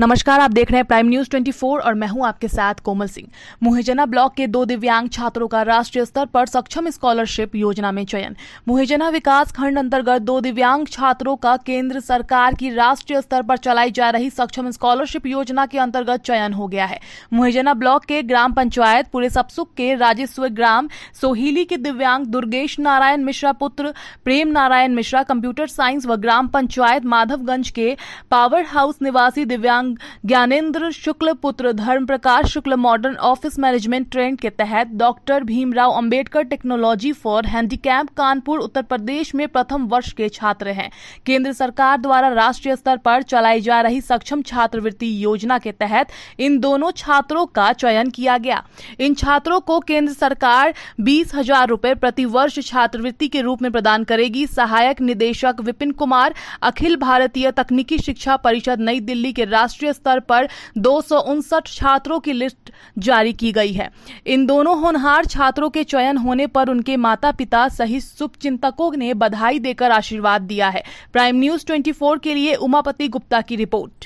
नमस्कार आप देख रहे हैं प्राइम न्यूज 24 और मैं हूं आपके साथ कोमल सिंह मुहेजना ब्लॉक के दो दिव्यांग छात्रों का राष्ट्रीय स्तर पर सक्षम स्कॉलरशिप योजना में चयन मुहेजना विकास खंड अंतर्गत दो दिव्यांग छात्रों का केंद्र सरकार की राष्ट्रीय स्तर पर चलाई जा रही सक्षम स्कॉलरशिप योजना के अंतर्गत चयन हो गया है मुहेजना ब्लॉक के ग्राम पंचायत पूरे सपसुक के राजस्व ग्राम सोहिली के दिव्यांग दुर्गेश नारायण मिश्रा पुत्र प्रेम नारायण मिश्रा कंप्यूटर साइंस व ग्राम पंचायत माधवगंज के पावर हाउस निवासी दिव्यांग दिव्यांग ज्ञानेन्द्र शुक्ल पुत्र Dharm Prakash Shukla modern office management trend के तहत doctor Bhimrao Ambedkar technology for handicap Kanpur Uttar Pradesh में प्रथम वर्ष के छात्र हैं केंद्र सरकार द्वारा राष्ट्रीय स्तर पर चलाई जा रही सक्षम छात्रवृत्ति योजना के तहत इन दोनों छात्रों का चयन किया गया इन छात्रों को केंद्र सरकार बीस हजार रूपए प्रतिवर्ष छात्रवृत्ति के रूप में प्रदान करेगी सहायक निदेशक विपिन कुमार अखिल भारतीय तकनीकी शिक्षा परिषद नई दिल्ली के राष्ट्र राष्ट्रीय स्तर पर दो छात्रों की लिस्ट जारी की गई है इन दोनों होनहार छात्रों के चयन होने पर उनके माता पिता सहित शुभचिंतकों ने बधाई देकर आशीर्वाद दिया है प्राइम न्यूज 24 के लिए उमापति गुप्ता की रिपोर्ट